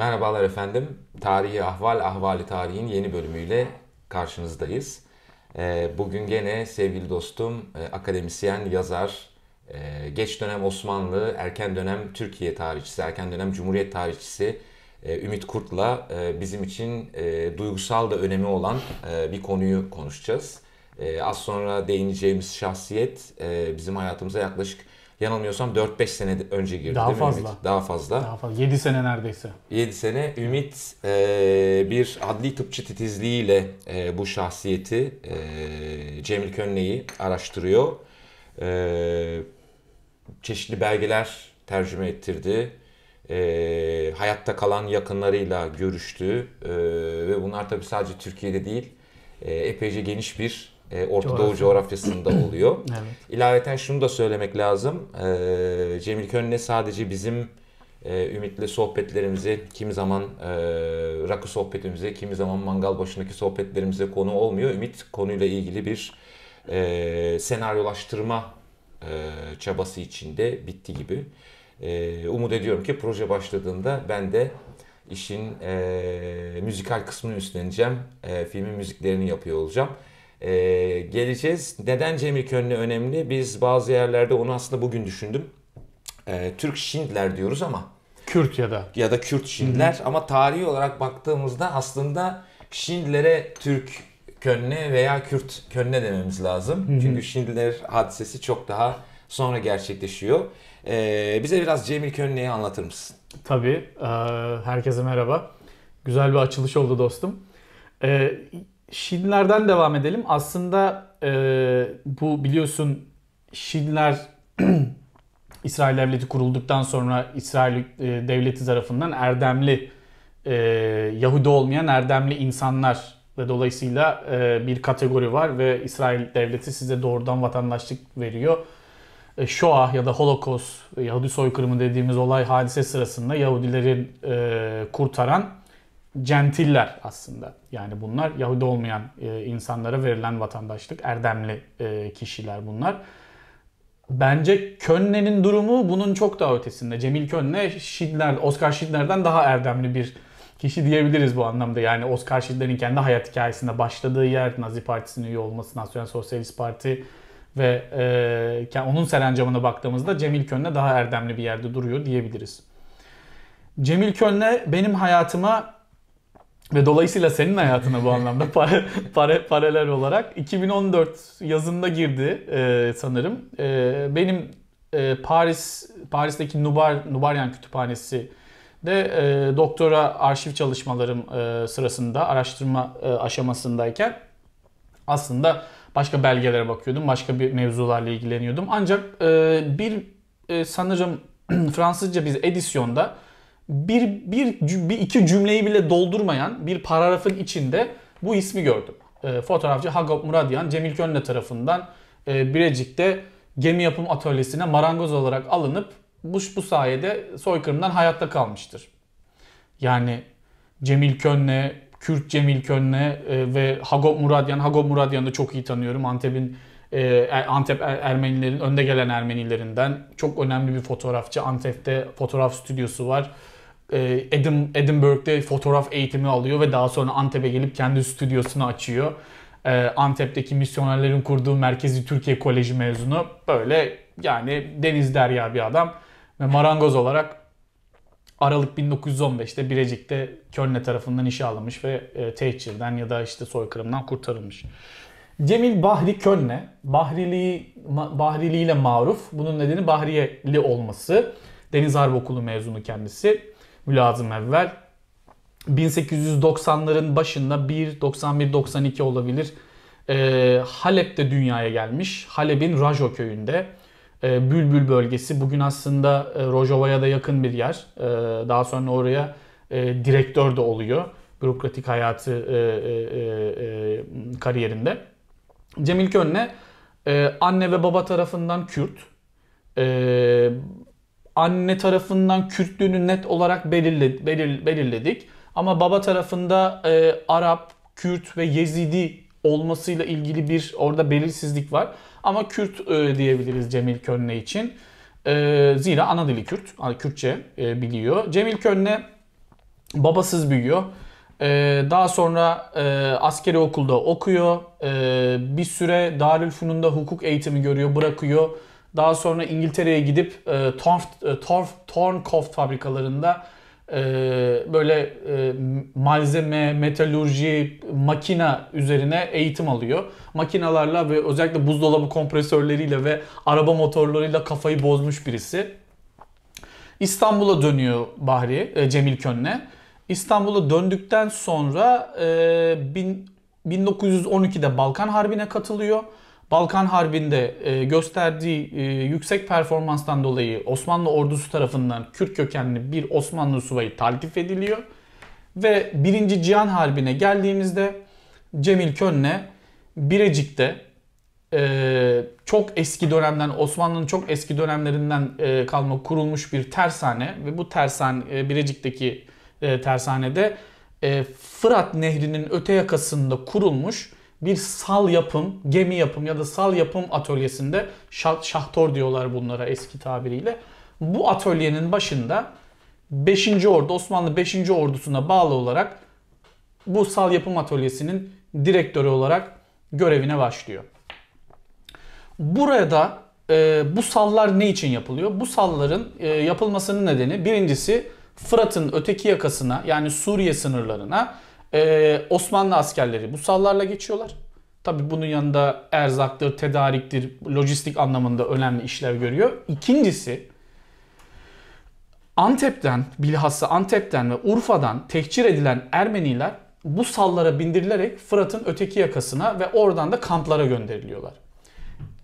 Merhabalar efendim. Tarihi Ahval Ahvali Tarihin yeni bölümüyle karşınızdayız. Ee, bugün gene sevgili dostum, e, akademisyen, yazar, e, geç dönem Osmanlı, erken dönem Türkiye tarihçisi, erken dönem Cumhuriyet tarihçisi e, Ümit Kurt'la bizim için duygusal da önemi olan bir konuyu konuşacağız. Az sonra değineceğimiz şahsiyet bizim hayatımıza yaklaşık yanılmıyorsam 4-5 sene önce girdi daha fazla. Ümit? Daha fazla. Daha fazla. 7 sene neredeyse. 7 sene. Ümit e, bir adli tıpçı titizliğiyle e, bu şahsiyeti e, Cemil Könley'i araştırıyor. E, çeşitli belgeler tercüme ettirdi. E, hayatta kalan yakınlarıyla görüştü. E, ve bunlar tabii sadece Türkiye'de değil e, epeyce geniş bir e, Orta Coğrafya. Doğu coğrafyasında oluyor. evet. İlaveten şunu da söylemek lazım. E, Cemil Könne sadece bizim e, Ümit'le sohbetlerimizi, kimi zaman e, rakı sohbetimizi, kimi zaman mangal başındaki sohbetlerimize konu olmuyor. Ümit konuyla ilgili bir e, senaryolaştırma e, çabası içinde bitti gibi. E, umut ediyorum ki proje başladığında ben de işin e, müzikal kısmını üstleneceğim. E, filmin müziklerini yapıyor olacağım e, geleceğiz. Neden Cemil Könlü önemli? Biz bazı yerlerde onu aslında bugün düşündüm. E, Türk Şindler diyoruz ama. Kürt ya da. Ya da Kürt Şindler Hı-hı. ama tarihi olarak baktığımızda aslında Şindlere Türk Könlü veya Kürt Könlü dememiz lazım. Hı-hı. Çünkü Şindler hadisesi çok daha sonra gerçekleşiyor. E, bize biraz Cemil Könlü'yü anlatır mısın? Tabii. E, herkese merhaba. Güzel bir açılış oldu dostum. E, Şinlerden devam edelim. Aslında e, bu biliyorsun Şinler İsrail Devleti kurulduktan sonra İsrail e, Devleti tarafından erdemli e, Yahudi olmayan erdemli insanlar ve dolayısıyla e, bir kategori var ve İsrail Devleti size doğrudan vatandaşlık veriyor. E, Shoah ya da Holocaust Yahudi soykırımı dediğimiz olay hadise sırasında Yahudileri e, kurtaran centiller aslında. Yani bunlar Yahudi olmayan e, insanlara verilen vatandaşlık, erdemli e, kişiler bunlar. Bence Könne'nin durumu bunun çok daha ötesinde. Cemil Könne Şidler, Oscar Şidler'den daha erdemli bir kişi diyebiliriz bu anlamda. Yani Oscar Schindler'in kendi hayat hikayesinde başladığı yer Nazi Partisi'nin üye olması, Nasyonel Sosyalist Parti ve e, onun serencamına baktığımızda Cemil Könne daha erdemli bir yerde duruyor diyebiliriz. Cemil Könne benim hayatıma ve dolayısıyla senin hayatına bu anlamda para, para, paralel olarak 2014 yazında girdi e, sanırım. E, benim e, Paris Paris'teki Nubar Nubaryan Kütüphanesi de e, doktora arşiv çalışmalarım e, sırasında araştırma e, aşamasındayken aslında başka belgelere bakıyordum, başka bir mevzularla ilgileniyordum. Ancak e, bir e, sanırım Fransızca biz edisyonda bir, bir, bir iki cümleyi bile doldurmayan bir paragrafın içinde bu ismi gördüm. E, fotoğrafçı Hagop Muradyan Cemil Könle tarafından e, Birecik'te gemi yapım atölyesine marangoz olarak alınıp bu, bu sayede soykırımdan hayatta kalmıştır. Yani Cemil Könle, Kürt Cemil Könle e, ve Hagop Muradyan. Hagop Muradyan'ı da çok iyi tanıyorum. Antep'in e, er, Antep er, Ermenilerin önde gelen Ermenilerinden çok önemli bir fotoğrafçı. Antep'te fotoğraf stüdyosu var. E, Edim, Edinburgh'de fotoğraf eğitimi alıyor ve daha sonra Antep'e gelip kendi stüdyosunu açıyor. E, Antep'teki misyonerlerin kurduğu Merkezi Türkiye Koleji mezunu. Böyle yani deniz derya bir adam. Ve marangoz olarak Aralık 1915'te Birecik'te Kölne tarafından işe alınmış ve e, tehcirden ya da işte soykırımdan kurtarılmış. Cemil Bahri Kölne, Bahriliği, ile maruf. Bunun nedeni Bahriyeli olması. Deniz Harbi Okulu mezunu kendisi mülazım evvel. 1890'ların başında 1, 92 olabilir. E, ee, Halep'te dünyaya gelmiş. Halep'in Rajo köyünde. E, Bülbül bölgesi. Bugün aslında e, Rojova'ya da yakın bir yer. E, daha sonra oraya e, direktör de oluyor. Bürokratik hayatı e, e, e, e, kariyerinde. Cemil Könne e, anne ve baba tarafından Kürt. E, anne tarafından Kürtlüğünü net olarak belirledik. Ama baba tarafında e, Arap, Kürt ve Yezidi olmasıyla ilgili bir orada belirsizlik var. Ama Kürt e, diyebiliriz Cemil Könne için. E, zira ana dili Kürt, Kürtçe e, biliyor. Cemil Könne babasız büyüyor. Ee, daha sonra e, askeri okulda okuyor. E, bir süre Darülfünun'da hukuk eğitimi görüyor, bırakıyor. Daha sonra İngiltere'ye gidip e, Torf, e, Torf, Tornkoft fabrikalarında e, böyle e, malzeme, metalurji, makina üzerine eğitim alıyor. Makinalarla ve özellikle buzdolabı kompresörleriyle ve araba motorlarıyla kafayı bozmuş birisi. İstanbul'a dönüyor Bahri, e, Cemil Könle. İstanbul'a döndükten sonra e, bin, 1912'de Balkan Harbi'ne katılıyor. Balkan Harbi'nde e, gösterdiği e, yüksek performanstan dolayı Osmanlı ordusu tarafından Kürt kökenli bir Osmanlı subayı taltif ediliyor. Ve 1. Cihan Harbi'ne geldiğimizde Cemil Könne Birecik'te e, çok eski dönemden Osmanlı'nın çok eski dönemlerinden kalma kurulmuş bir tersane ve bu tersane Birecik'teki tersanede Fırat Nehri'nin öte yakasında kurulmuş bir sal yapım, gemi yapım ya da sal yapım atölyesinde şah, şahtor diyorlar bunlara eski tabiriyle. Bu atölyenin başında 5. Ordu, Osmanlı 5. Ordusu'na bağlı olarak bu sal yapım atölyesinin direktörü olarak görevine başlıyor. Burada e, bu sallar ne için yapılıyor? Bu salların e, yapılmasının nedeni birincisi Fırat'ın öteki yakasına yani Suriye sınırlarına ee, Osmanlı askerleri bu sallarla geçiyorlar. Tabi bunun yanında erzaktır, tedariktir, lojistik anlamında önemli işler görüyor. İkincisi Antep'ten, bilhassa Antep'ten ve Urfa'dan tehcir edilen Ermeniler bu sallara bindirilerek Fırat'ın öteki yakasına ve oradan da kamplara gönderiliyorlar.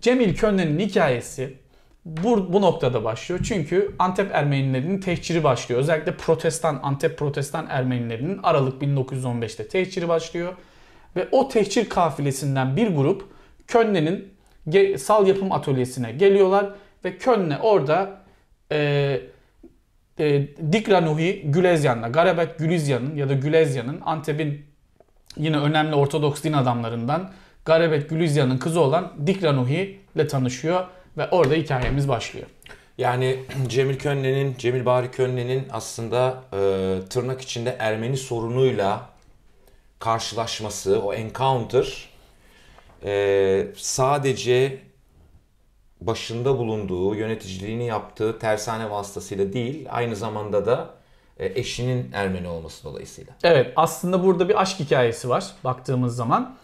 Cemil Könle'nin hikayesi bu, bu noktada başlıyor. Çünkü Antep Ermenilerinin tehciri başlıyor. Özellikle protestan, Antep protestan Ermenilerinin Aralık 1915'te tehciri başlıyor. Ve o tehcir kafilesinden bir grup Köln'in sal yapım atölyesine geliyorlar. Ve Köln'e orada e, e, Dikranuhi Gülezyan'la, Garabet Gülezyan'ın ya da Gülezya'nın Antep'in yine önemli Ortodoks din adamlarından Garabet Gülezyan'ın kızı olan Dikranuhi ile tanışıyor ve orada hikayemiz başlıyor. Yani Cemil Könle'nin, Cemil Bari Könle'nin aslında e, tırnak içinde Ermeni sorunuyla karşılaşması, o encounter e, sadece başında bulunduğu, yöneticiliğini yaptığı tersane vasıtasıyla değil, aynı zamanda da e, eşinin Ermeni olması dolayısıyla. Evet, aslında burada bir aşk hikayesi var baktığımız zaman.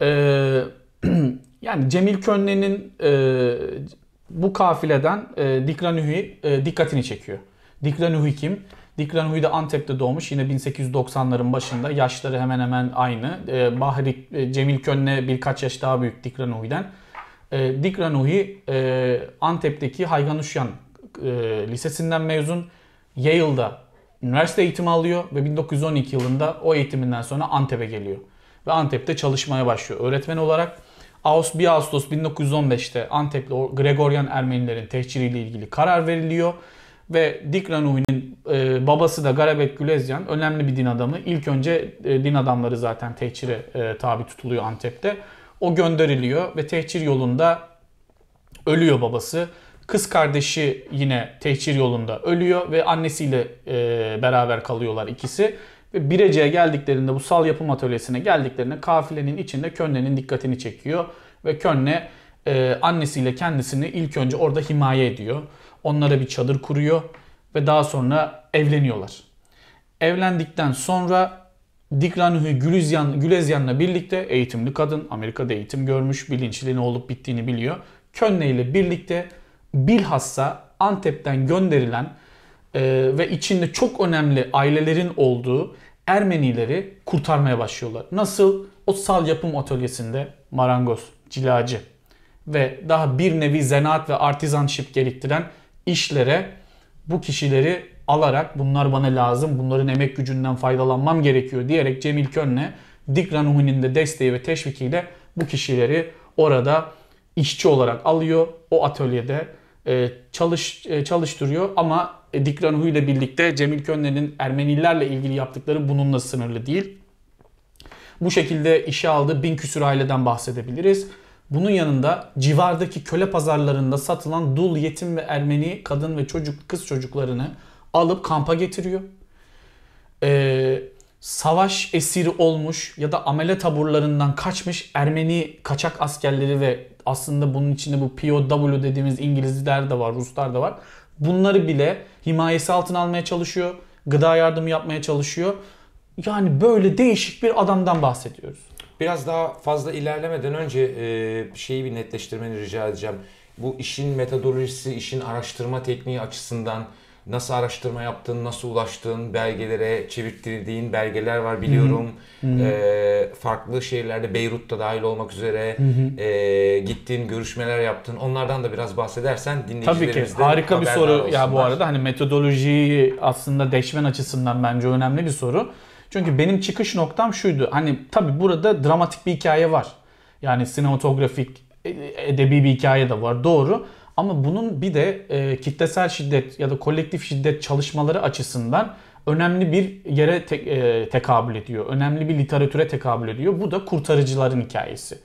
Eee yani Cemil Könle'nin e, bu kafileden e, Uhi e, dikkatini çekiyor. Dikran Uhi kim? Dikran Uhi de Antep'te doğmuş. Yine 1890'ların başında. Yaşları hemen hemen aynı. E, Bahri e, Cemil Könle birkaç yaş daha büyük Dikranuhi'den. E, Dikranuhi e, Antep'teki Hayganuşyan e, Lisesi'nden mezun. Yale'da üniversite eğitimi alıyor ve 1912 yılında o eğitiminden sonra Antep'e geliyor. Ve Antep'te çalışmaya başlıyor öğretmen olarak. Ağustos 1 Ağustos 1915'te Antepli Gregorian Ermenilerin tehciriyle ilgili karar veriliyor ve Dik e, babası da Garabet Gülezyan önemli bir din adamı. İlk önce e, din adamları zaten tehcire e, tabi tutuluyor Antep'te. O gönderiliyor ve tehcir yolunda ölüyor babası. Kız kardeşi yine tehcir yolunda ölüyor ve annesiyle e, beraber kalıyorlar ikisi. Ve Birece'ye geldiklerinde bu sal yapım atölyesine geldiklerinde kafilenin içinde Könne'nin dikkatini çekiyor. Ve Könne e, annesiyle kendisini ilk önce orada himaye ediyor. Onlara bir çadır kuruyor ve daha sonra evleniyorlar. Evlendikten sonra Dikranuhi Gülezyan, Gülezyan'la birlikte eğitimli kadın, Amerika'da eğitim görmüş, bilinçli ne olup bittiğini biliyor. Könne ile birlikte bilhassa Antep'ten gönderilen e, ve içinde çok önemli ailelerin olduğu Ermenileri kurtarmaya başlıyorlar. Nasıl? O sal yapım atölyesinde marangoz, cilacı ve daha bir nevi zanaat ve artizanship gerektiren işlere bu kişileri alarak bunlar bana lazım, bunların emek gücünden faydalanmam gerekiyor diyerek Cemil Könle Dikran Ranuhi'nin de desteği ve teşvikiyle bu kişileri orada işçi olarak alıyor. O atölyede e, çalış e, çalıştırıyor ama e, Dikranhu ile birlikte Cemil Könle'nin Ermenilerle ilgili yaptıkları bununla sınırlı değil. Bu şekilde işe aldığı bin küsür aileden bahsedebiliriz. Bunun yanında civardaki köle pazarlarında satılan dul, yetim ve Ermeni kadın ve çocuk kız çocuklarını alıp kampa getiriyor. Ee, savaş esiri olmuş ya da amele taburlarından kaçmış Ermeni kaçak askerleri ve aslında bunun içinde bu POW dediğimiz İngilizler de var, Ruslar da var. Bunları bile himayesi altına almaya çalışıyor. Gıda yardımı yapmaya çalışıyor. Yani böyle değişik bir adamdan bahsediyoruz. Biraz daha fazla ilerlemeden önce e, şeyi bir netleştirmeni rica edeceğim. Bu işin metodolojisi, işin araştırma tekniği açısından nasıl araştırma yaptın, nasıl ulaştın, belgelere çevirttirdiğin belgeler var biliyorum. Hı hı. E, farklı şehirlerde Beyrut'ta dahil olmak üzere hı hı. E, ee, gittiğin, görüşmeler yaptın. Onlardan da biraz bahsedersen dinleyicilerimiz Tabii ki. Harika bir soru olsunlar. ya bu arada. Hani metodolojiyi aslında deşmen açısından bence önemli bir soru. Çünkü benim çıkış noktam şuydu. Hani tabii burada dramatik bir hikaye var. Yani sinematografik, e, edebi bir hikaye de var. Doğru. Ama bunun bir de e, kitlesel şiddet ya da kolektif şiddet çalışmaları açısından önemli bir yere te, e, tekabül ediyor. Önemli bir literatüre tekabül ediyor. Bu da kurtarıcıların hikayesi.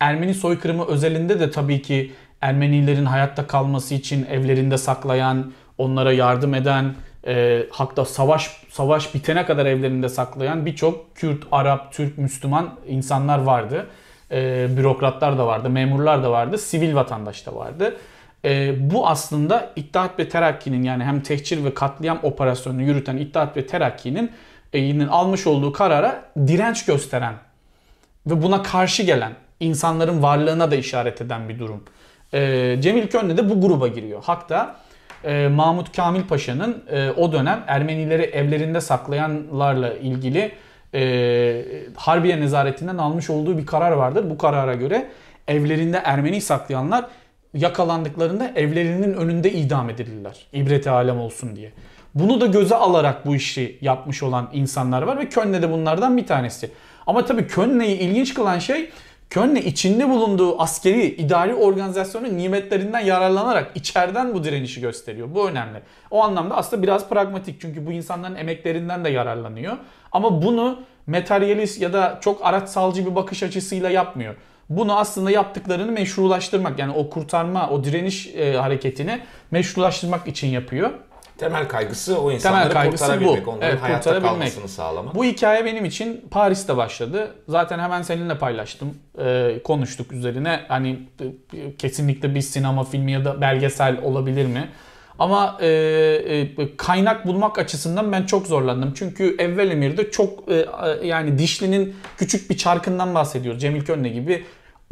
Ermeni soykırımı özelinde de tabii ki Ermenilerin hayatta kalması için evlerinde saklayan, onlara yardım eden, e, hatta savaş savaş bitene kadar evlerinde saklayan birçok Kürt, Arap, Türk, Müslüman insanlar vardı. E, bürokratlar da vardı, memurlar da vardı, sivil vatandaş da vardı. E, bu aslında İttihat ve Terakki'nin yani hem tehcir ve katliam operasyonunu yürüten İttihat ve Terakki'nin e, almış olduğu karara direnç gösteren ve buna karşı gelen insanların varlığına da işaret eden bir durum. E, Cemil Könde de bu gruba giriyor. Hatta e, Mahmut Kamil Paşa'nın e, o dönem Ermenileri evlerinde saklayanlarla ilgili e, Harbiye Nezaretinden almış olduğu bir karar vardır. Bu karara göre evlerinde Ermeni saklayanlar yakalandıklarında evlerinin önünde idam edilirler. İbreti alem olsun diye. Bunu da göze alarak bu işi yapmış olan insanlar var ve Köln'de de bunlardan bir tanesi. Ama tabii Köln'e'yi ilginç kılan şey Köln'e içinde bulunduğu askeri idari organizasyonun nimetlerinden yararlanarak içeriden bu direnişi gösteriyor. Bu önemli. O anlamda aslında biraz pragmatik çünkü bu insanların emeklerinden de yararlanıyor. Ama bunu materyalist ya da çok araçsalcı bir bakış açısıyla yapmıyor bunu aslında yaptıklarını meşrulaştırmak yani o kurtarma, o direniş e, hareketini meşrulaştırmak için yapıyor. Temel kaygısı o insanları Temel kaygısı kurtarabilmek, bu. onların evet, hayatta kurtarabilmek. kalmasını sağlamak. Bu hikaye benim için Paris'te başladı. Zaten hemen seninle paylaştım, ee, konuştuk üzerine. Hani e, kesinlikle bir sinema filmi ya da belgesel olabilir mi? Ama e, e, kaynak bulmak açısından ben çok zorlandım. Çünkü evvel emirde çok e, yani dişlinin küçük bir çarkından bahsediyor. Cemil Könle gibi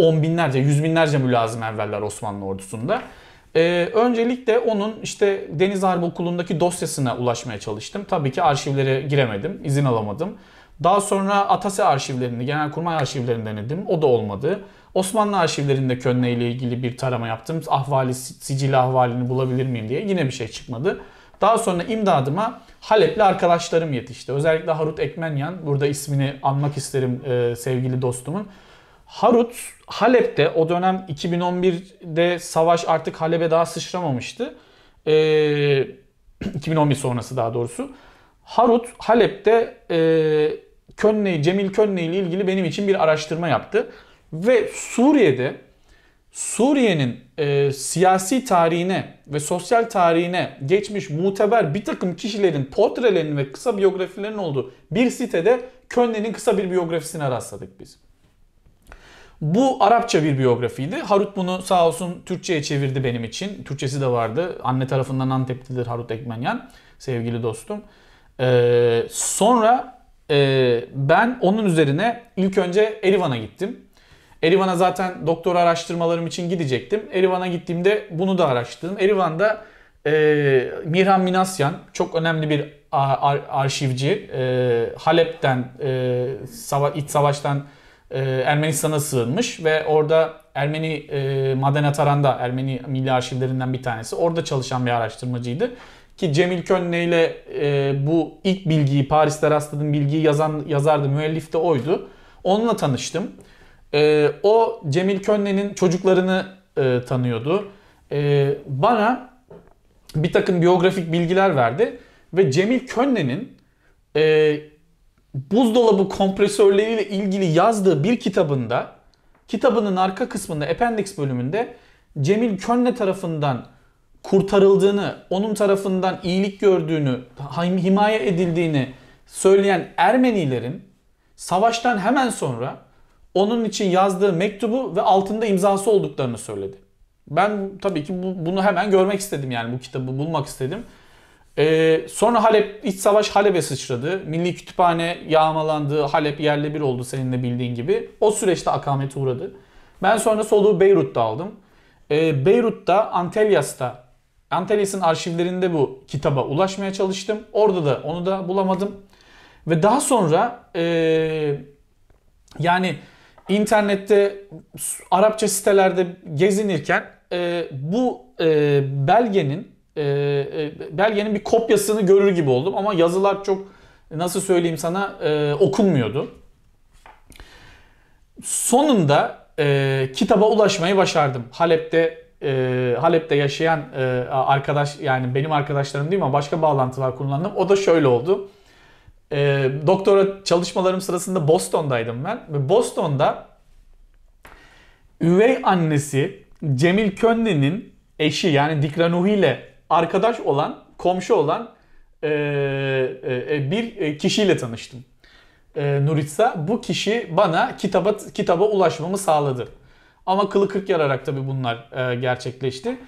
on binlerce, yüz binlerce mülazim evveller Osmanlı ordusunda. Ee, öncelikle onun işte Deniz Harbi Okulu'ndaki dosyasına ulaşmaya çalıştım. Tabii ki arşivlere giremedim, izin alamadım. Daha sonra Atase arşivlerini, Genelkurmay arşivlerini denedim. O da olmadı. Osmanlı arşivlerinde Könne ile ilgili bir tarama yaptım. Ahvali, sicil ahvalini bulabilir miyim diye yine bir şey çıkmadı. Daha sonra imdadıma Halep'li arkadaşlarım yetişti. Özellikle Harut Ekmenyan, burada ismini anmak isterim e, sevgili dostumun. Harut Halep'te o dönem 2011'de savaş artık Halep'e daha sıçramamıştı. Ee, 2011 sonrası daha doğrusu. Harut Halep'te e, Könne, Cemil Könne ile ilgili benim için bir araştırma yaptı. Ve Suriye'de Suriye'nin e, siyasi tarihine ve sosyal tarihine geçmiş muteber bir takım kişilerin portrelerinin ve kısa biyografilerinin olduğu bir sitede Könne'nin kısa bir biyografisine rastladık biz. Bu Arapça bir biyografiydi. Harut bunu sağ olsun Türkçe'ye çevirdi benim için. Türkçesi de vardı. Anne tarafından Anteplidir Harut Ekmenyan. Sevgili dostum. Ee, sonra e, ben onun üzerine ilk önce Erivan'a gittim. Erivan'a zaten doktora araştırmalarım için gidecektim. Erivan'a gittiğimde bunu da araştırdım. Erivan'da e, Mirhan Minasyan çok önemli bir ar- arşivci. E, Halep'ten, e, sava- iç savaştan e, Ermenistan'a sığınmış ve orada Ermeni e, maden ataranda Ermeni milli arşivlerinden bir tanesi. Orada çalışan bir araştırmacıydı. Ki Cemil Könne ile e, bu ilk bilgiyi Paris'te rastladığım bilgiyi yazan yazardı. Müellif de oydu. Onunla tanıştım. E, o Cemil Könne'nin çocuklarını e, tanıyordu. E, bana bir takım biyografik bilgiler verdi. Ve Cemil Könne'nin e, buzdolabı kompresörleriyle ilgili yazdığı bir kitabında kitabının arka kısmında appendix bölümünde Cemil Könle tarafından kurtarıldığını, onun tarafından iyilik gördüğünü, himaye edildiğini söyleyen Ermenilerin savaştan hemen sonra onun için yazdığı mektubu ve altında imzası olduklarını söyledi. Ben tabii ki bu, bunu hemen görmek istedim yani bu kitabı bulmak istedim. Ee, sonra Halep, iç savaş Halep'e sıçradı. Milli Kütüphane yağmalandı, Halep yerle bir oldu senin de bildiğin gibi. O süreçte akamete uğradı. Ben sonra soluğu Beyrut'ta aldım. Ee, Beyrut'ta, Antelyas'ta, Antelyas'ın arşivlerinde bu kitaba ulaşmaya çalıştım. Orada da onu da bulamadım. Ve daha sonra ee, yani internette, Arapça sitelerde gezinirken e, bu e, belgenin ee, e, belgenin bir kopyasını görür gibi oldum ama yazılar çok nasıl söyleyeyim sana e, okunmuyordu. Sonunda e, kitaba ulaşmayı başardım. Halep'te e, Halep'te yaşayan e, arkadaş yani benim arkadaşlarım değil ama başka bağlantılar kullandım. O da şöyle oldu. E, doktora çalışmalarım sırasında Boston'daydım ben. Boston'da üvey annesi Cemil Könde'nin eşi yani Dikranuhi ile arkadaş olan, komşu olan e, e, e bir e, kişiyle tanıştım. E, Nuritsa bu kişi bana kitaba kitaba ulaşmamı sağladı. Ama kılı kırk yararak tabii bunlar e, gerçekleşti.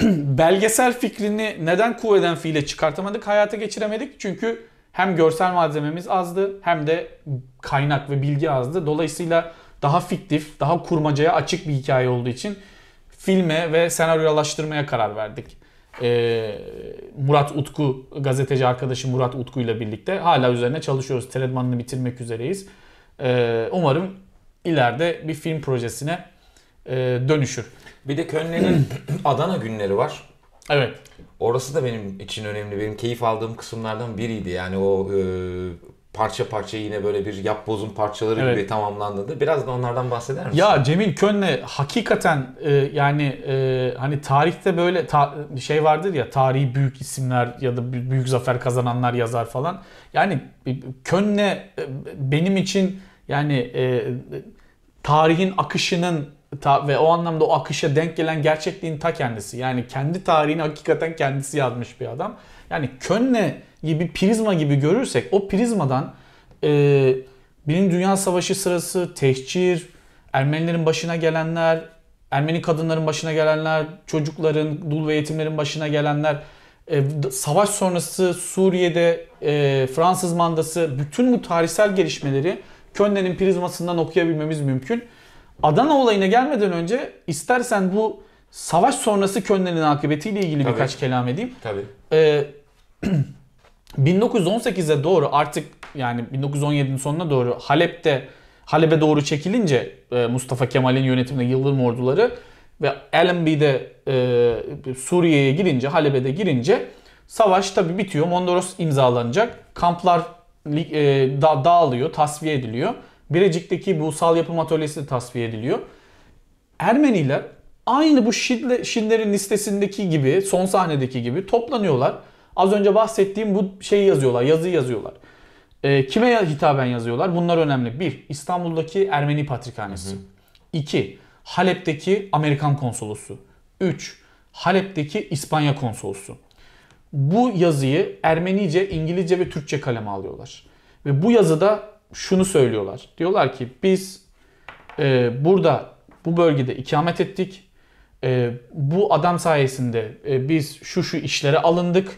Belgesel fikrini neden kuvveden fiile çıkartamadık, hayata geçiremedik? Çünkü hem görsel malzememiz azdı hem de kaynak ve bilgi azdı. Dolayısıyla daha fiktif, daha kurmacaya açık bir hikaye olduğu için filme ve senaryolaştırmaya karar verdik. Ee, Murat Utku gazeteci arkadaşı Murat Utku ile birlikte hala üzerine çalışıyoruz. Teredmanını bitirmek üzereyiz. Ee, umarım ileride bir film projesine e, dönüşür. Bir de Könle'nin Adana günleri var. Evet. Orası da benim için önemli. Benim keyif aldığım kısımlardan biriydi. Yani o e, parça parça yine böyle bir yap bozun parçaları evet. gibi tamamlandığında biraz da onlardan bahseder misin? Ya Cemil Könle hakikaten e, yani e, hani tarihte böyle ta, şey vardır ya tarihi büyük isimler ya da büyük zafer kazananlar yazar falan. Yani Könle e, benim için yani e, tarihin akışının ta, ve o anlamda o akışa denk gelen gerçekliğin ta kendisi. Yani kendi tarihini hakikaten kendisi yazmış bir adam. Yani Könne gibi prizma gibi görürsek o prizmadan e, Birinci Dünya Savaşı sırası, tehcir, Ermenilerin başına gelenler, Ermeni kadınların başına gelenler, çocukların, dul ve yetimlerin başına gelenler, e, savaş sonrası Suriye'de e, Fransız mandası bütün bu tarihsel gelişmeleri Könne'nin prizmasından okuyabilmemiz mümkün. Adana olayına gelmeden önce istersen bu savaş sonrası Köln'lerin akıbetiyle ilgili Tabii. birkaç kelam edeyim. Tabii. Ee, 1918'e doğru artık yani 1917'nin sonuna doğru Halep'te Halep'e doğru çekilince e, Mustafa Kemal'in yönetiminde Yıldırım orduları ve Allenby'de e, Suriye'ye girince, Halep'e de girince savaş tabi bitiyor. Mondros imzalanacak. Kamplar e, da, dağılıyor, tasfiye ediliyor. Birecik'teki bu sal yapım atölyesi de tasfiye ediliyor. Ermeniler Aynı bu Schindler, Schindler'in listesindeki gibi, son sahnedeki gibi toplanıyorlar. Az önce bahsettiğim bu şeyi yazıyorlar, yazıyı yazıyorlar. E, kime hitaben yazıyorlar? Bunlar önemli. Bir, İstanbul'daki Ermeni Patrikhanesi. Hı hı. İki, Halep'teki Amerikan Konsolosu. Üç, Halep'teki İspanya Konsolosu. Bu yazıyı Ermenice, İngilizce ve Türkçe kaleme alıyorlar. Ve bu yazıda şunu söylüyorlar. Diyorlar ki biz e, burada bu bölgede ikamet ettik e, bu adam sayesinde e, biz şu şu işlere alındık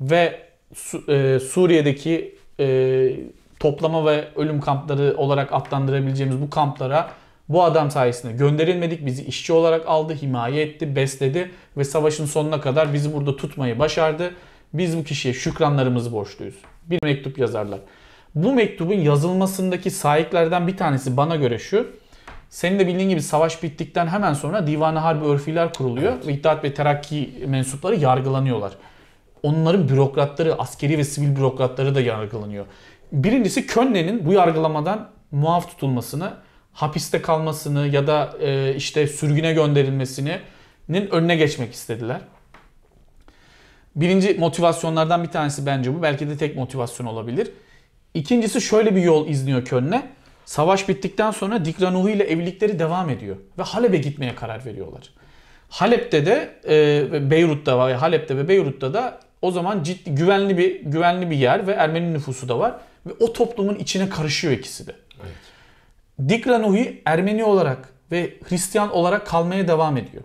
ve su, e, Suriye'deki e, toplama ve ölüm kampları olarak adlandırabileceğimiz bu kamplara bu adam sayesinde gönderilmedik. Bizi işçi olarak aldı, himaye etti, besledi ve savaşın sonuna kadar bizi burada tutmayı başardı. Biz bu kişiye şükranlarımızı borçluyuz. Bir mektup yazarlar. Bu mektubun yazılmasındaki sahiplerden bir tanesi bana göre şu. Senin de bildiğin gibi savaş bittikten hemen sonra divan harbi örfiler kuruluyor evet. İttihat ve Terakki mensupları yargılanıyorlar. Onların bürokratları, askeri ve sivil bürokratları da yargılanıyor. Birincisi Könne'nin bu yargılamadan muaf tutulmasını, hapiste kalmasını ya da e, işte sürgüne gönderilmesinin önüne geçmek istediler. Birinci motivasyonlardan bir tanesi bence bu. Belki de tek motivasyon olabilir. İkincisi şöyle bir yol izliyor Könne Savaş bittikten sonra Dikranuhu ile evlilikleri devam ediyor. Ve Halep'e gitmeye karar veriyorlar. Halep'te de e, Beyrut'ta var. Halep'te ve Beyrut'ta da o zaman ciddi güvenli bir güvenli bir yer ve Ermeni nüfusu da var ve o toplumun içine karışıyor ikisi de. Evet. Dikranuhi Ermeni olarak ve Hristiyan olarak kalmaya devam ediyor.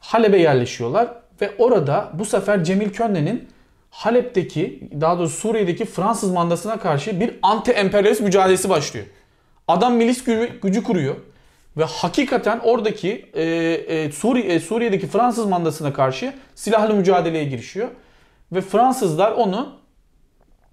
Halep'e yerleşiyorlar ve orada bu sefer Cemil Könle'nin Halep'teki daha doğrusu Suriye'deki Fransız mandasına karşı bir anti-emperyalist mücadelesi başlıyor. Adam milis gücü, gücü kuruyor. Ve hakikaten oradaki e, e, Suri, e, Suriye'deki Fransız mandasına karşı silahlı mücadeleye girişiyor. Ve Fransızlar onu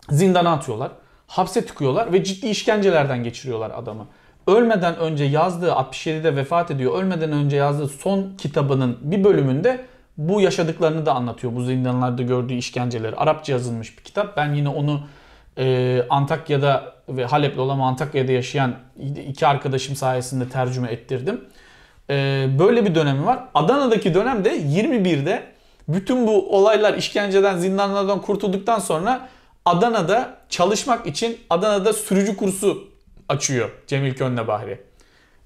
zindana atıyorlar. Hapse tıkıyorlar ve ciddi işkencelerden geçiriyorlar adamı. Ölmeden önce yazdığı 67'de vefat ediyor. Ölmeden önce yazdığı son kitabının bir bölümünde bu yaşadıklarını da anlatıyor. Bu zindanlarda gördüğü işkenceleri. Arapça yazılmış bir kitap. Ben yine onu e, Antakya'da ve Halep'li olan Antakya'da yaşayan iki arkadaşım sayesinde tercüme ettirdim. E, böyle bir dönemi var. Adana'daki dönem de 21'de bütün bu olaylar işkenceden, zindanlardan kurtulduktan sonra Adana'da çalışmak için Adana'da sürücü kursu açıyor Cemil Könle Bahri.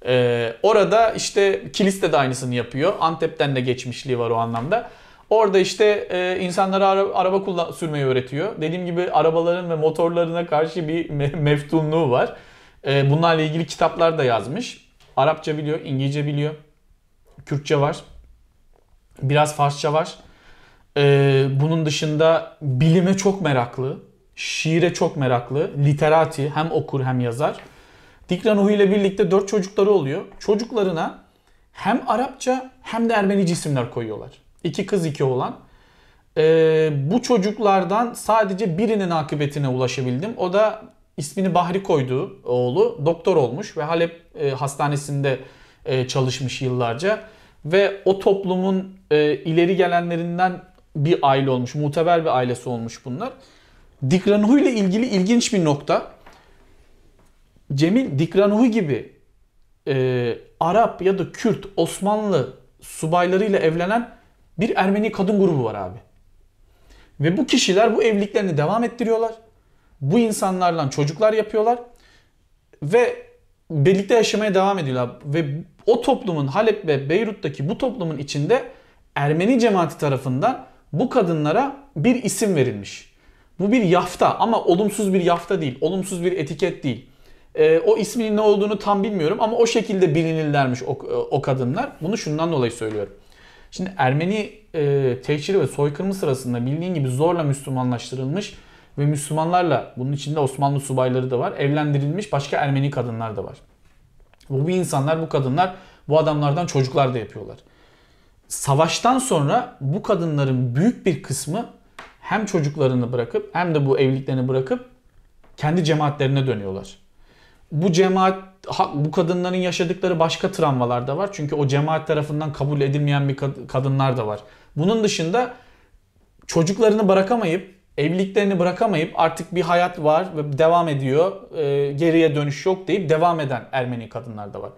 Ee, orada işte kiliste de aynısını yapıyor. Antep'ten de geçmişliği var o anlamda. Orada işte e, insanlara ara, araba kullan sürmeyi öğretiyor. Dediğim gibi arabaların ve motorlarına karşı bir me- meftunluğu var. E, bunlarla ilgili kitaplar da yazmış. Arapça biliyor, İngilizce biliyor. Kürtçe var. Biraz Farsça var. E, bunun dışında bilime çok meraklı. Şiire çok meraklı. Literati hem okur hem yazar. Dikran ile birlikte dört çocukları oluyor. Çocuklarına hem Arapça hem de Ermeni isimler koyuyorlar iki kız iki olan. Ee, bu çocuklardan sadece birinin akıbetine ulaşabildim. O da ismini Bahri koydu oğlu doktor olmuş ve Halep e, hastanesinde e, çalışmış yıllarca. Ve o toplumun e, ileri gelenlerinden bir aile olmuş, muteber bir ailesi olmuş bunlar. Dikranuhu ile ilgili ilginç bir nokta. Cemil Dikranuhu gibi e, Arap ya da Kürt, Osmanlı subaylarıyla evlenen bir Ermeni kadın grubu var abi. Ve bu kişiler bu evliliklerini devam ettiriyorlar. Bu insanlarla çocuklar yapıyorlar. Ve birlikte yaşamaya devam ediyorlar. Ve o toplumun Halep ve Beyrut'taki bu toplumun içinde Ermeni cemaati tarafından bu kadınlara bir isim verilmiş. Bu bir yafta ama olumsuz bir yafta değil. Olumsuz bir etiket değil. E, o isminin ne olduğunu tam bilmiyorum ama o şekilde bilinirlermiş o, o kadınlar. Bunu şundan dolayı söylüyorum. Şimdi Ermeni e, tehciri ve soykırımı sırasında bildiğin gibi zorla Müslümanlaştırılmış ve Müslümanlarla bunun içinde Osmanlı subayları da var. Evlendirilmiş başka Ermeni kadınlar da var. Bu, bu insanlar, bu kadınlar bu adamlardan çocuklar da yapıyorlar. Savaştan sonra bu kadınların büyük bir kısmı hem çocuklarını bırakıp hem de bu evliliklerini bırakıp kendi cemaatlerine dönüyorlar. Bu cemaat bu kadınların yaşadıkları başka travmalar da var. Çünkü o cemaat tarafından kabul edilmeyen bir kad- kadınlar da var. Bunun dışında çocuklarını bırakamayıp, evliliklerini bırakamayıp artık bir hayat var ve devam ediyor. E, geriye dönüş yok deyip devam eden Ermeni kadınlar da var.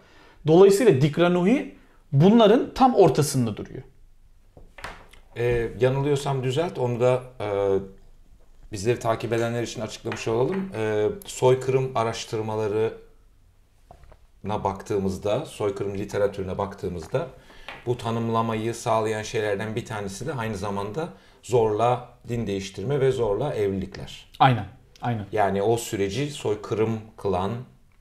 Dolayısıyla Dikranuhi bunların tam ortasında duruyor. Ee, yanılıyorsam düzelt. Onu da e, bizleri takip edenler için açıklamış olalım. E, soykırım araştırmaları na baktığımızda, soykırım literatürüne baktığımızda bu tanımlamayı sağlayan şeylerden bir tanesi de aynı zamanda zorla din değiştirme ve zorla evlilikler. Aynen. Aynen. Yani o süreci soykırım kılan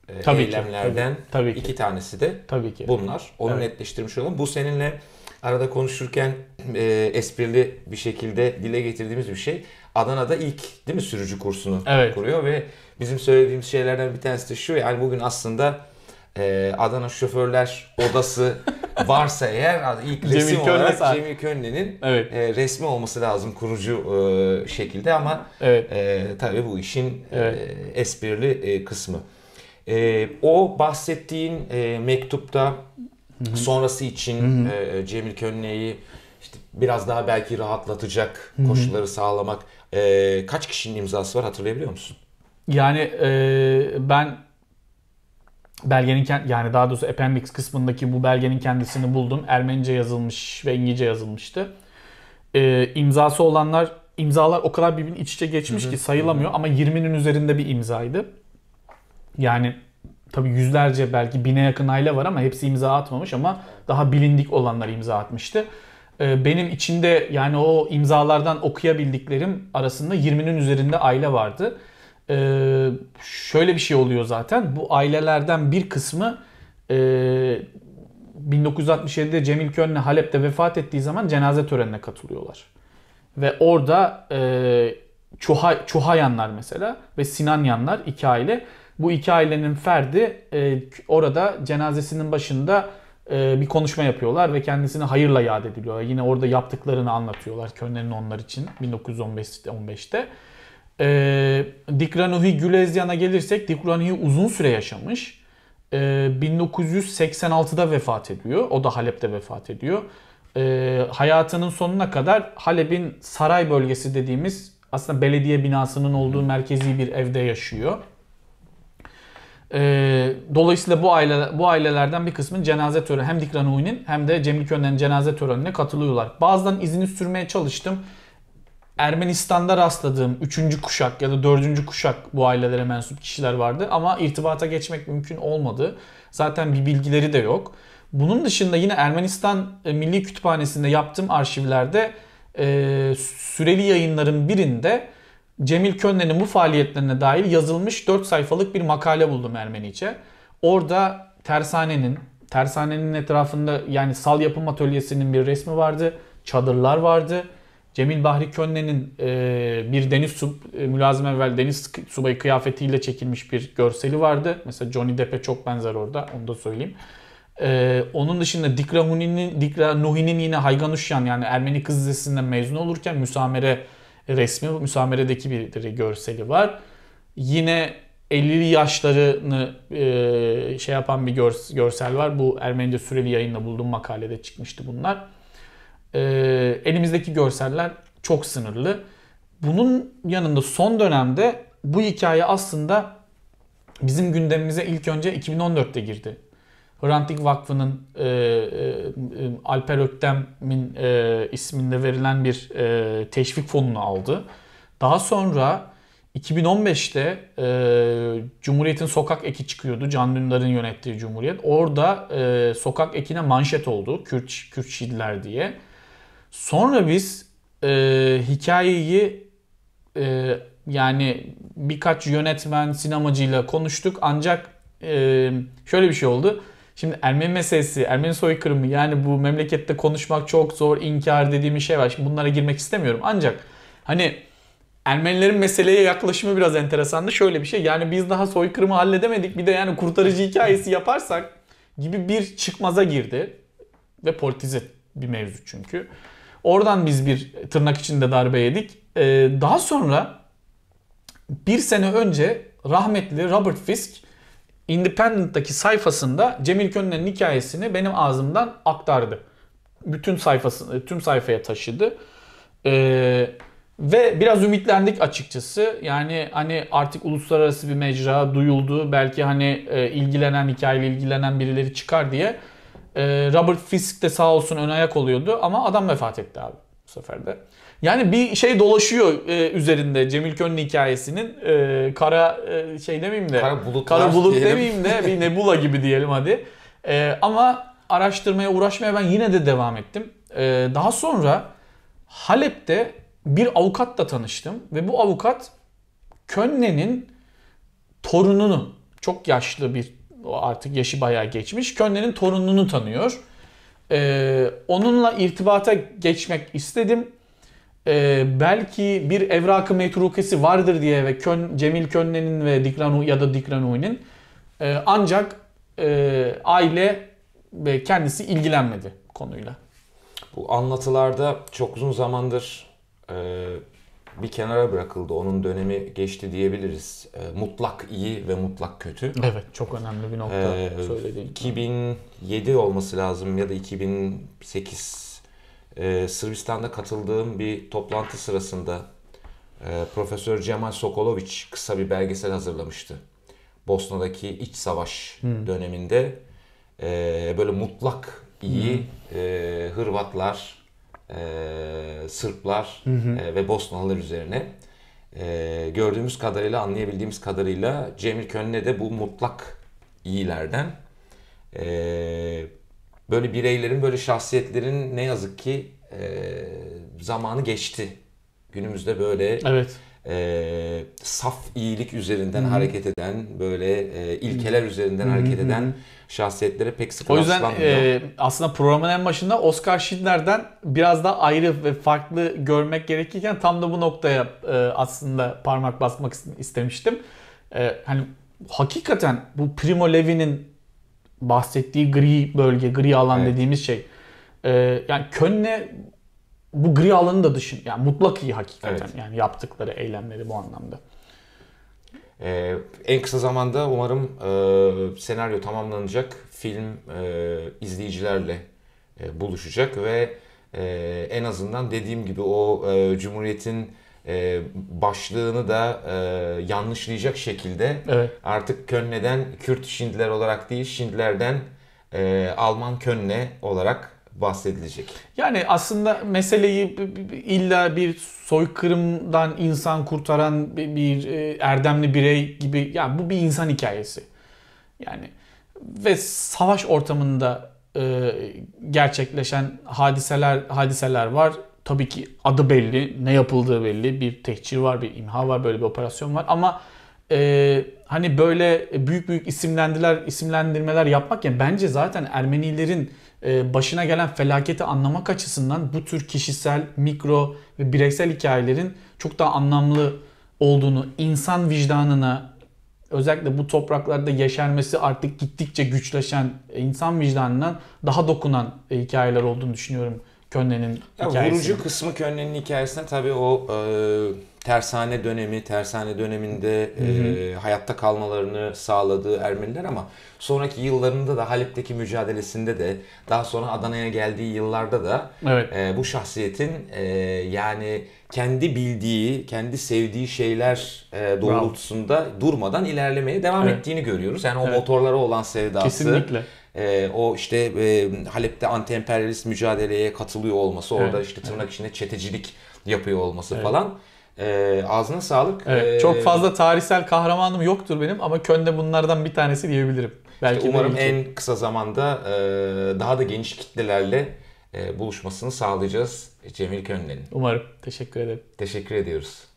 e, tabii eylemlerden ki, tabii, tabii iki ki. tanesi de tabii ki. bunlar. Onu evet. netleştirmiş olalım. Bu seninle arada konuşurken e, esprili bir şekilde dile getirdiğimiz bir şey. Adana'da ilk değil mi sürücü kursunu evet. kuruyor ve bizim söylediğimiz şeylerden bir tanesi de şu yani bugün aslında e, Adana Şoförler Odası varsa eğer ilk resim Cemil olarak Könle Cemil Könle'nin evet. e, resmi olması lazım kurucu e, şekilde ama evet. e, tabii bu işin e, evet. e, esprili e, kısmı. E, o bahsettiğin e, mektupta Hı-hı. sonrası için e, Cemil Könle'yi işte biraz daha belki rahatlatacak Hı-hı. koşulları sağlamak e, kaç kişinin imzası var hatırlayabiliyor musun? Yani e, ben belgenin yani daha doğrusu appendix kısmındaki bu belgenin kendisini buldum. Ermenice yazılmış ve İngilizce yazılmıştı. Ee, imzası olanlar imzalar o kadar birbirinin iç içe geçmiş ki sayılamıyor ama 20'nin üzerinde bir imzaydı. Yani tabi yüzlerce belki bine yakın aile var ama hepsi imza atmamış ama daha bilindik olanlar imza atmıştı. Ee, benim içinde yani o imzalardan okuyabildiklerim arasında 20'nin üzerinde aile vardı e, şöyle bir şey oluyor zaten. Bu ailelerden bir kısmı e, 1967'de Cemil Könlü Halep'te vefat ettiği zaman cenaze törenine katılıyorlar. Ve orada e, Çuha, Çuhayanlar mesela ve Sinanyanlar iki aile. Bu iki ailenin ferdi e, orada cenazesinin başında e, bir konuşma yapıyorlar ve kendisine hayırla yad ediliyor. Yine orada yaptıklarını anlatıyorlar Könler'in onlar için 1915'te. 15'te. E, ee, Dikranuhi Gülezyan'a gelirsek Dikranuhi uzun süre yaşamış. E, ee, 1986'da vefat ediyor. O da Halep'te vefat ediyor. E, hayatının sonuna kadar Halep'in saray bölgesi dediğimiz aslında belediye binasının olduğu merkezi bir evde yaşıyor. E, dolayısıyla bu aile bu ailelerden bir kısmın cenaze töreni hem Dikranuhi'nin hem de Cemil Könen'in cenaze törenine katılıyorlar. Bazıdan izini sürmeye çalıştım. Ermenistan'da rastladığım üçüncü kuşak ya da dördüncü kuşak bu ailelere mensup kişiler vardı ama irtibata geçmek mümkün olmadı. Zaten bir bilgileri de yok. Bunun dışında yine Ermenistan e, Milli Kütüphanesi'nde yaptığım arşivlerde e, süreli yayınların birinde Cemil Könler'in bu faaliyetlerine dair yazılmış 4 sayfalık bir makale buldum Ermenice. Orada tersanenin, tersanenin etrafında yani sal yapım atölyesinin bir resmi vardı, çadırlar vardı Cemil Bahri Könne'nin e, bir deniz sub, e, mülazim evvel deniz subayı kıyafetiyle çekilmiş bir görseli vardı. Mesela Johnny Depp'e çok benzer orada onu da söyleyeyim. E, onun dışında Dikra, Hunin'in, Dikra Nuhin'in yine Hayganuşyan yani Ermeni Kız Lisesi'nden mezun olurken müsamere resmi, müsameredeki bir görseli var. Yine 50'li yaşlarını e, şey yapan bir görsel var. Bu Ermenice süreli yayınla bulduğum makalede çıkmıştı bunlar e, elimizdeki görseller çok sınırlı. Bunun yanında son dönemde bu hikaye aslında bizim gündemimize ilk önce 2014'te girdi. Hrant Dink Vakfı'nın e, e, Alper Öktem'in e, isminde verilen bir e, teşvik fonunu aldı. Daha sonra 2015'te e, Cumhuriyet'in sokak eki çıkıyordu. Can Dündar'ın yönettiği Cumhuriyet. Orada e, sokak ekine manşet oldu. Kürt, Kürt Şidiler diye. Sonra biz e, hikayeyi e, yani birkaç yönetmen, sinemacıyla konuştuk. Ancak e, şöyle bir şey oldu. Şimdi Ermeni meselesi, Ermeni soykırımı yani bu memlekette konuşmak çok zor, inkar dediğim şey var. Şimdi bunlara girmek istemiyorum. Ancak hani Ermenilerin meseleye yaklaşımı biraz enteresandı. Şöyle bir şey yani biz daha soykırımı halledemedik bir de yani kurtarıcı hikayesi yaparsak gibi bir çıkmaza girdi. Ve politize bir mevzu çünkü. Oradan biz bir tırnak içinde darbe yedik. Ee, daha sonra bir sene önce rahmetli Robert Fisk Independent'taki sayfasında Cemil Könen'in hikayesini benim ağzımdan aktardı. Bütün sayfasını, tüm sayfaya taşıdı. Ee, ve biraz ümitlendik açıkçası. Yani hani artık uluslararası bir mecra duyuldu. Belki hani e, ilgilenen, hikayeyle ilgilenen birileri çıkar diye. Ee, Robert Fisk de sağ olsun ön ayak oluyordu ama adam vefat etti abi bu sefer de. Yani bir şey dolaşıyor e, üzerinde Cemil Könlü hikayesinin e, kara e, şey demeyeyim de kara, kara bulut diyelim. demeyeyim de bir nebula gibi diyelim hadi. E, ama araştırmaya uğraşmaya ben yine de devam ettim. E, daha sonra Halep'te bir avukatla tanıştım ve bu avukat Könne'nin torununu çok yaşlı bir artık yaşı bayağı geçmiş. Könle'nin torununu tanıyor. Ee, onunla irtibata geçmek istedim. Ee, belki bir evrakı metrukesi vardır diye ve Kön, Cemil Könle'nin ve Dikranu ya da Dikranu'nun ee, ancak e, aile ve kendisi ilgilenmedi konuyla. Bu anlatılarda çok uzun zamandır e, bir kenara bırakıldı. Onun dönemi geçti diyebiliriz. E, mutlak iyi ve mutlak kötü. Evet çok önemli bir nokta e, söylediğin. 2007 olması lazım ya da 2008 e, Sırbistan'da katıldığım bir toplantı sırasında e, Profesör Cemal Sokolovic kısa bir belgesel hazırlamıştı. Bosna'daki iç savaş hmm. döneminde e, böyle mutlak iyi hmm. e, Hırvatlar e, Sırplar hı hı. E, ve Bosnalılar üzerine. E, gördüğümüz kadarıyla, anlayabildiğimiz kadarıyla Cemil Könle de bu mutlak iyilerden. E, böyle bireylerin, böyle şahsiyetlerin ne yazık ki e, zamanı geçti. Günümüzde böyle evet. e, saf iyilik üzerinden Hı-hı. hareket eden, böyle e, ilkeler Hı-hı. üzerinden Hı-hı. hareket eden... Hı-hı şahsiyetlere pek sık O yüzden e, aslında programın en başında Oscar Schindler'den biraz daha ayrı ve farklı görmek gerekirken tam da bu noktaya e, aslında parmak basmak istemiştim. E, hani hakikaten bu Primo Levi'nin bahsettiği gri bölge, gri alan evet. dediğimiz şey. E, yani Könne bu gri alanı da dışın yani mutlak iyi hakikaten evet. yani yaptıkları eylemleri bu anlamda. Ee, en kısa zamanda umarım e, senaryo tamamlanacak, film e, izleyicilerle e, buluşacak ve e, en azından dediğim gibi o e, Cumhuriyet'in e, başlığını da e, yanlışlayacak şekilde evet. artık Könne'den Kürt şindiler olarak değil şindilerden e, Alman Könne olarak bahsedilecek. Yani aslında meseleyi illa bir soykırımdan insan kurtaran bir e, erdemli birey gibi yani bu bir insan hikayesi. Yani ve savaş ortamında e, gerçekleşen hadiseler hadiseler var. Tabii ki adı belli, ne yapıldığı belli. Bir tehcir var, bir imha var, böyle bir operasyon var ama e, hani böyle büyük büyük isimlendiler, isimlendirmeler yapmak ya yani bence zaten Ermenilerin e, başına gelen felaketi anlamak açısından bu tür kişisel, mikro ve bireysel hikayelerin çok daha anlamlı olduğunu, insan vicdanına özellikle bu topraklarda yeşermesi artık gittikçe güçleşen e, insan vicdanından daha dokunan e, hikayeler olduğunu düşünüyorum Könne'nin hikayesi. Vurucu kısmı Könne'nin hikayesine tabii o e, tersane dönemi, tersane döneminde E, hayatta kalmalarını sağladığı Ermeniler ama sonraki yıllarında da Halep'teki mücadelesinde de daha sonra Adana'ya geldiği yıllarda da evet. e, bu şahsiyetin e, yani kendi bildiği, kendi sevdiği şeyler e, doğrultusunda Bravo. durmadan ilerlemeye devam evet. ettiğini görüyoruz. Yani o evet. motorlara olan sevdası. Kesinlikle. E, o işte e, Halep'te anti-emperyalist mücadeleye katılıyor olması, orada işte tırnak evet. içinde çetecilik yapıyor olması evet. falan e, ağzına sağlık. Evet, ee, çok fazla tarihsel kahramanım yoktur benim ama Kön'de bunlardan bir tanesi diyebilirim. Belki işte umarım en kısa zamanda e, daha da geniş kitlelerle e, buluşmasını sağlayacağız Cemil Kön'lerin. Umarım. Teşekkür ederim. Teşekkür ediyoruz.